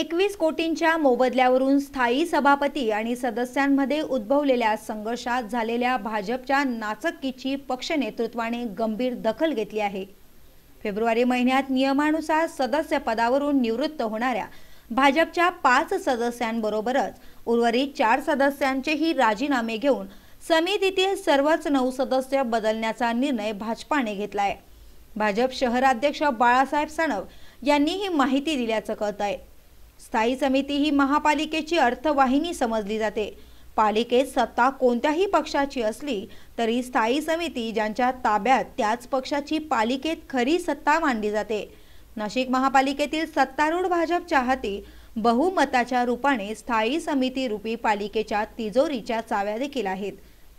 एकवीस कोटींच्या मोबदल्यावरून स्थायी सभापती आणि सदस्यांमध्ये उद्भवलेल्या संघर्षात झालेल्या भाजपच्या नाचक्कीची पक्ष गंभीर दखल घेतली आहे फेब्रुवारी महिन्यात नियमानुसार सदस्य पदावरून निवृत्त होणाऱ्या भाजपच्या पाच सदस्यांबरोबरच उर्वरित चार सदस्यांचेही राजीनामे घेऊन समितीतील सर्वच नऊ सदस्य बदलण्याचा निर्णय भाजपाने घेतला आहे भाजप शहराध्यक्ष बाळासाहेब सणव यांनी ही माहिती दिल्याचं कळत आहे स्थायी समिती ही महापालिकेची अर्थवाहिनी समजली जाते पालिकेत सत्ता कोणत्याही पक्षाची असली तरी स्थायी समिती ज्यांच्या ताब्यात त्याच पक्षाची पालिकेत खरी सत्ता मांडली जाते नाशिक महापालिकेतील सत्तारूढ भाजप चाहती बहुमताच्या रूपाने स्थायी समिती रूपी पालिकेच्या तिजोरीच्या चाव्या देखील आहेत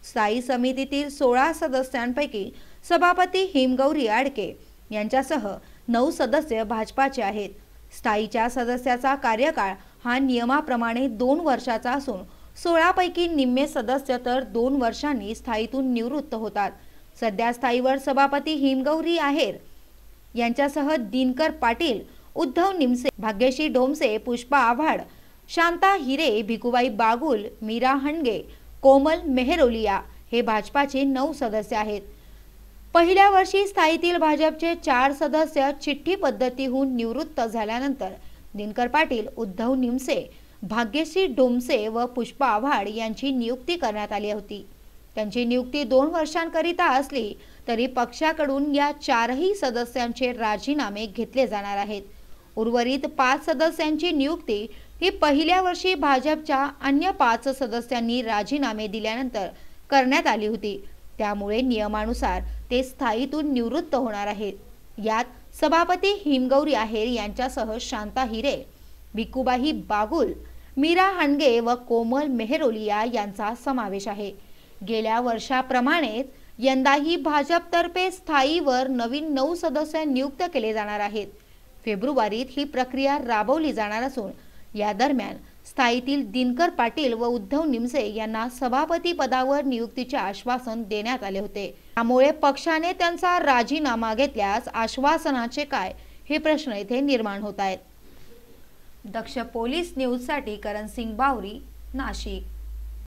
स्थायी समितीतील सोळा सदस्यांपैकी सभापती हिमगौरी आडके यांच्यासह नऊ सदस्य भाजपाचे आहेत स्थायीच्या सदस्याचा कार्यकाळ हा नियमाप्रमाणे दोन वर्षाचा असून सोळापैकी निम्मे सदस्य तर दोन वर्षांनी स्थायीतून निवृत्त होतात सध्या स्थायीवर सभापती हिमगौरी आहेर यांच्यासह दिनकर पाटील उद्धव निमसे भाग्यश्री डोमसे पुष्पा आव्हाड शांता हिरे भिकुबाई बागुल मीरा हंडगे कोमल मेहरोलिया हे भाजपाचे नऊ सदस्य आहेत पहिल्या वर्षी स्थायीतील भाजपचे चार सदस्य चिठ्ठी पद्धतीहून निवृत्त झाल्यानंतर दिनकर पाटील उद्धव निमसे भाग्यश्री डोमसे व पुष्पा आव्हाड यांची नियुक्ती करण्यात आली होती त्यांची नियुक्ती दोन वर्षांकरिता असली तरी पक्षाकडून या चारही सदस्यांचे राजीनामे घेतले जाणार आहेत उर्वरित पाच सदस्यांची नियुक्ती ही पहिल्या वर्षी भाजपच्या अन्य पाच सदस्यांनी राजीनामे दिल्यानंतर करण्यात आली होती त्यामुळे नियमानुसार ते स्थायीतून निवृत्त होणार आहेत यात सभापती हिमगौरी आहेर यांच्यासह शांता हिरे भिकुबाई बागुल मीरा हांडगे व कोमल मेहरोलिया यांचा समावेश आहे गेल्या वर्षाप्रमाणेच यंदाही भाजपतर्फे स्थायीवर नवीन नऊ सदस्य नियुक्त केले जाणार आहेत फेब्रुवारीत ही प्रक्रिया राबवली जाणार असून या दरम्यान स्थायीतील दिनकर पाटील व उद्धव निमसे यांना सभापती पदावर नियुक्तीचे आश्वासन देण्यात आले होते त्यामुळे पक्षाने त्यांचा राजीनामा घेतल्यास आश्वासनाचे काय हे प्रश्न येथे निर्माण होत आहेत दक्ष पोलीस न्यूजसाठी करण सिंग बावरी नाशिक